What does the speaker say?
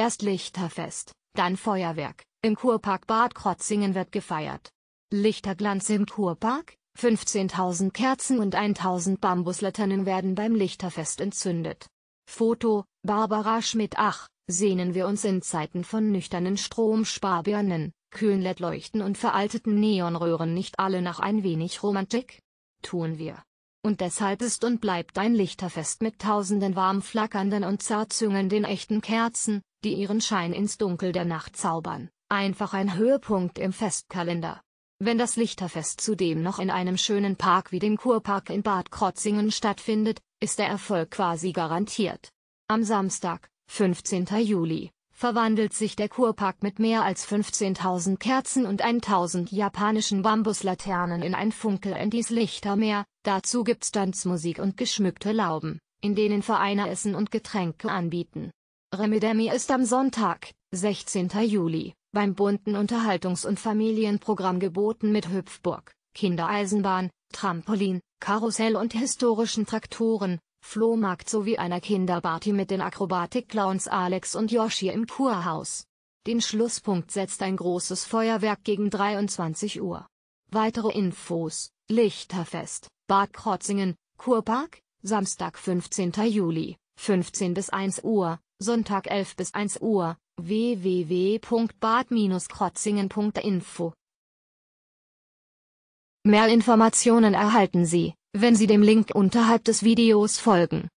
Erst Lichterfest, dann Feuerwerk, im Kurpark Bad Krotzingen wird gefeiert. Lichterglanz im Kurpark, 15.000 Kerzen und 1.000 Bambuslaternen werden beim Lichterfest entzündet. Foto, Barbara Schmidt Ach, sehnen wir uns in Zeiten von nüchternen Stromsparbirnen, kühlen LED-Leuchten und veralteten Neonröhren nicht alle nach ein wenig Romantik? Tun wir. Und deshalb ist und bleibt ein Lichterfest mit tausenden warm flackernden und zart züngenden echten Kerzen, die ihren Schein ins Dunkel der Nacht zaubern, einfach ein Höhepunkt im Festkalender. Wenn das Lichterfest zudem noch in einem schönen Park wie dem Kurpark in Bad Krotzingen stattfindet, ist der Erfolg quasi garantiert. Am Samstag, 15. Juli, verwandelt sich der Kurpark mit mehr als 15.000 Kerzen und 1.000 japanischen Bambuslaternen in ein funkelndes Lichtermeer, dazu gibt's Tanzmusik und geschmückte Lauben, in denen Vereine Essen und Getränke anbieten. Remedemi ist am Sonntag, 16. Juli, beim bunten Unterhaltungs- und Familienprogramm geboten mit Hüpfburg, Kindereisenbahn, Trampolin, Karussell und historischen Traktoren, Flohmarkt sowie einer Kinderparty mit den Akrobatik-Clowns Alex und Yoshi im Kurhaus. Den Schlusspunkt setzt ein großes Feuerwerk gegen 23 Uhr. Weitere Infos, Lichterfest, Bad Krotzingen, Kurpark, Samstag 15. Juli, 15 bis 1 Uhr, Sonntag 11 bis 1 Uhr, www.bad-krotzingen.info. Mehr Informationen erhalten Sie, wenn Sie dem Link unterhalb des Videos folgen.